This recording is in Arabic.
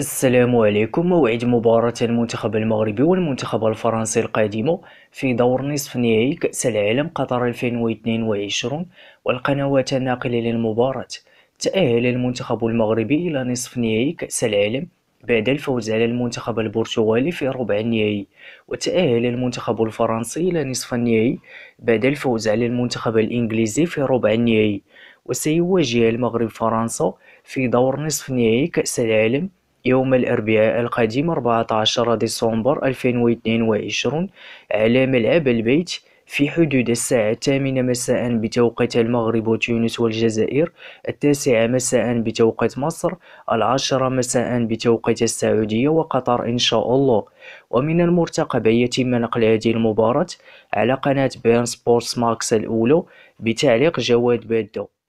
السلام عليكم موعد مباراة المنتخب المغربي والمنتخب الفرنسي القادمة في دور نصف نهائي كأس العالم قطر 2022 والقنوات الناقلة للمباراة تأهل المنتخب المغربي إلى نصف نهائي كأس العالم بعد الفوز على المنتخب البرتغالي في ربع النهائي وتأهل المنتخب الفرنسي إلى نصف النهائي بعد الفوز على المنتخب الإنجليزي في ربع النهائي وسيواجه المغرب فرنسا في دور نصف نهائي كأس العالم يوم الأربعاء القادم 14 ديسمبر 2022 على ملعب البيت في حدود الساعة الثامنة مساء بتوقيت المغرب وتونس والجزائر التاسعة مساء بتوقيت مصر العاشرة مساء بتوقيت السعودية وقطر إن شاء الله ومن المرتقب يتم نقل هذه المباراة على قناة بيرن سبورتس ماكس الأولى بتعليق جواد بادو